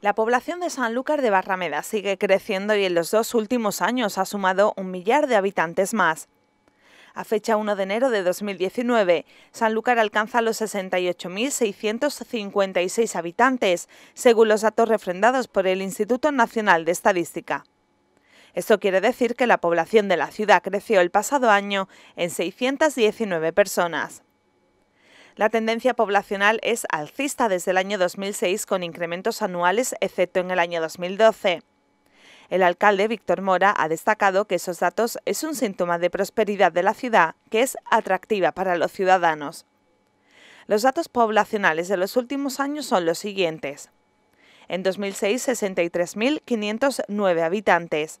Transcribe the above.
La población de Sanlúcar de Barrameda sigue creciendo y en los dos últimos años ha sumado un millar de habitantes más. A fecha 1 de enero de 2019, Sanlúcar alcanza los 68.656 habitantes, según los datos refrendados por el Instituto Nacional de Estadística. Esto quiere decir que la población de la ciudad creció el pasado año en 619 personas. La tendencia poblacional es alcista desde el año 2006 con incrementos anuales excepto en el año 2012. El alcalde Víctor Mora ha destacado que esos datos es un síntoma de prosperidad de la ciudad que es atractiva para los ciudadanos. Los datos poblacionales de los últimos años son los siguientes. En 2006, 63.509 habitantes.